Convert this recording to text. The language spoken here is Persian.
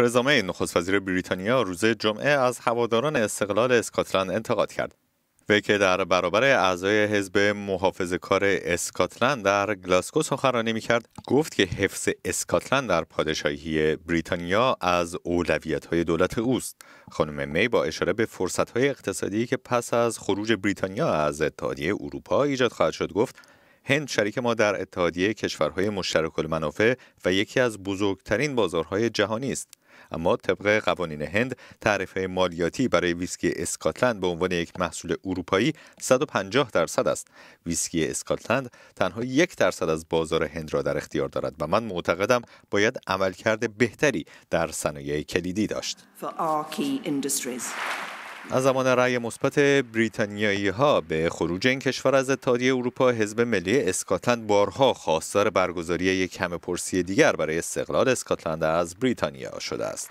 ترزامه نخست وزیر بریتانیا روز جمعه از هواداران استقلال اسکاتلند انتقاد کرد وی که در برابر اعضای حزب محافظ کار اسکاتلند در گلاسکو سخنرانی میکرد گفت که حفظ اسکاتلند در پادشاهی بریتانیا از اولویت های دولت اوست خانم می با اشاره به فرصت های اقتصادی که پس از خروج بریتانیا از اتحادیه اروپا ایجاد خواهد شد گفت هند شریک ما در اتحادیه کشورهای مشترک المنافع و یکی از بزرگترین بازارهای جهانی است اما طبق قوانین هند تعرفه مالیاتی برای ویسکی اسکاتلند به عنوان یک محصول اروپایی 150 درصد است ویسکی اسکاتلند تنها یک درصد از بازار هند را در اختیار دارد و من معتقدم باید عملکرد بهتری در صنایع کلیدی داشت از زمان رأی مثبت بریتانیایی ها به خروج این کشور از اتحادیه اروپا حزب ملی اسکاتلند بارها خواستار برگزاری یک همه پرسی دیگر برای استقلال اسکاتلند از بریتانیا شده است